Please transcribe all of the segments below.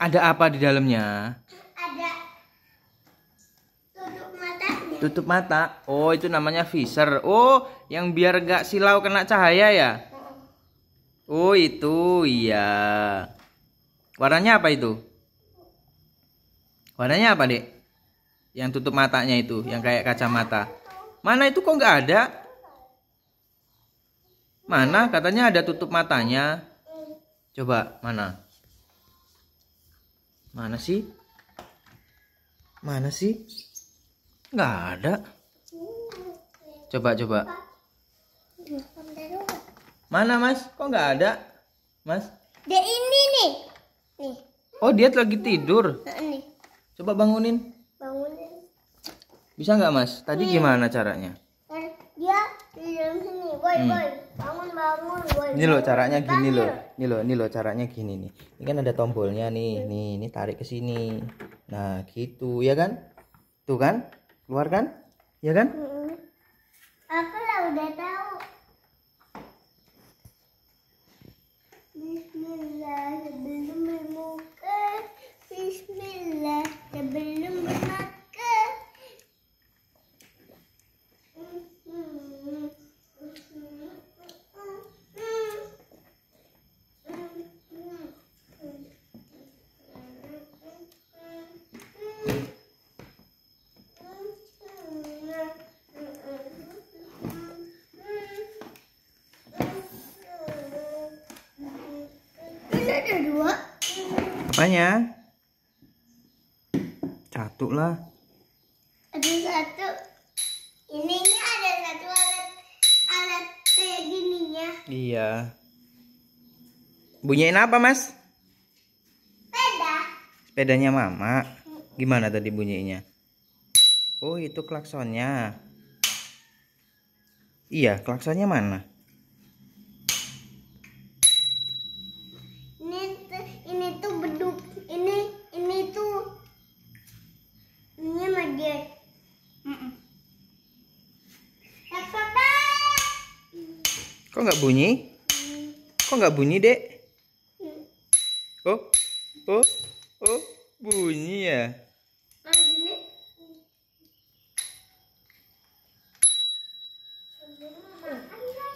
ada apa di dalamnya? Ada tutup matanya. Tutup mata. Oh, itu namanya visor. Oh, yang biar gak silau kena cahaya ya? Oh, itu iya. Warnanya apa itu? Warnanya apa, Dek? Yang tutup matanya itu, yang kayak kacamata. Mana itu kok nggak ada? Mana katanya ada tutup matanya? Coba mana? Mana sih? Mana sih? Nggak ada. Coba, coba. Mana, Mas? Kok nggak ada? Mas? Dia ini nih. Nih. Oh, dia lagi tidur. Nah, coba bangunin. Bangunin. Bisa nggak, Mas? Tadi gimana caranya? Eh, dia di dalam sini. Boy, boy. Hmm ini loh caranya gini loh ini loh ini loh caranya gini nih ini kan ada tombolnya nih nih ini tarik ke sini nah gitu ya kan tuh kan keluar kan ya kan aku lah udah tahu ada dua apanya satu lah ada satu ininya ada satu alat alat kayak gininya iya bunyain apa mas sepeda sepedanya mama Gimana tadi bunyinya? Oh, itu klaksonnya. Iya, klaksonnya mana? Ini ini tuh beduk. Ini ini tuh ini maju. Kok nggak bunyi? Kok nggak bunyi, Dek? Mm. Oh, oh, oh. Bunyi ya?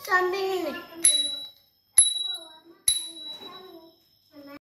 Samping ini.